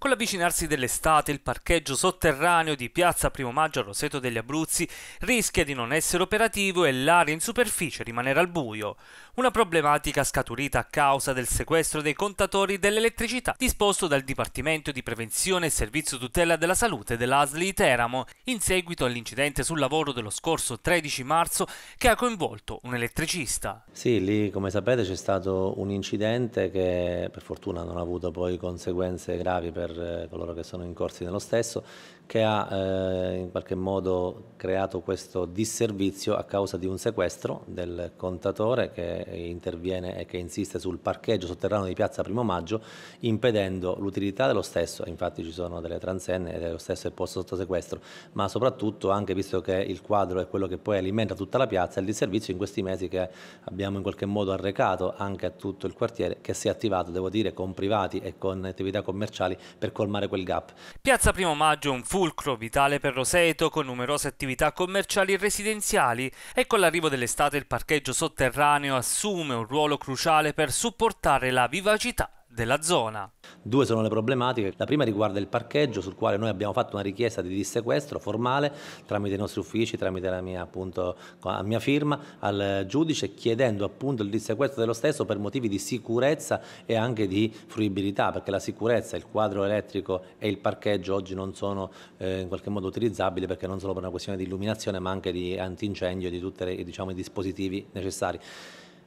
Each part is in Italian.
Con l'avvicinarsi dell'estate, il parcheggio sotterraneo di Piazza Primo Maggio a Roseto degli Abruzzi rischia di non essere operativo e l'aria in superficie rimanere al buio. Una problematica scaturita a causa del sequestro dei contatori dell'elettricità disposto dal Dipartimento di Prevenzione e Servizio Tutela della Salute dell'ASLI Teramo, in seguito all'incidente sul lavoro dello scorso 13 marzo che ha coinvolto un elettricista. Sì, lì come sapete c'è stato un incidente che per fortuna non ha avuto poi conseguenze gravi per per eh, coloro che sono in corsi nello stesso, che ha eh, in qualche modo creato questo disservizio a causa di un sequestro del contatore che interviene e che insiste sul parcheggio sotterraneo di piazza Primo Maggio, impedendo l'utilità dello stesso, infatti ci sono delle transenne e lo stesso è posto sotto sequestro, ma soprattutto anche visto che il quadro è quello che poi alimenta tutta la piazza, il disservizio in questi mesi che abbiamo in qualche modo arrecato anche a tutto il quartiere, che si è attivato, devo dire, con privati e con attività commerciali per colmare quel gap. Piazza Primo Maggio è un fulcro vitale per Roseto con numerose attività commerciali e residenziali e con l'arrivo dell'estate il parcheggio sotterraneo assume un ruolo cruciale per supportare la vivacità della zona. Due sono le problematiche. La prima riguarda il parcheggio sul quale noi abbiamo fatto una richiesta di dissequestro formale tramite i nostri uffici, tramite la mia, appunto, la mia firma al giudice chiedendo appunto il dissequestro dello stesso per motivi di sicurezza e anche di fruibilità perché la sicurezza, il quadro elettrico e il parcheggio oggi non sono eh, in qualche modo utilizzabili perché non solo per una questione di illuminazione ma anche di antincendio e di tutti diciamo, i dispositivi necessari.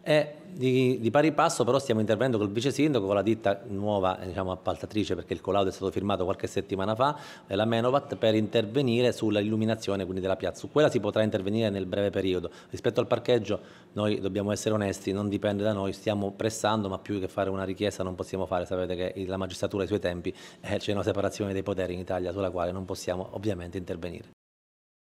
E di, di, pari passo però stiamo intervenendo col vice sindaco, con la ditta nuova eh, diciamo, appaltatrice perché il collaudo è stato firmato qualche settimana fa, la Menovat, per intervenire sull'illuminazione della piazza. Su quella si potrà intervenire nel breve periodo. Rispetto al parcheggio noi dobbiamo essere onesti, non dipende da noi, stiamo pressando ma più che fare una richiesta non possiamo fare, sapete che la magistratura ai suoi tempi, eh, c'è una separazione dei poteri in Italia sulla quale non possiamo ovviamente intervenire.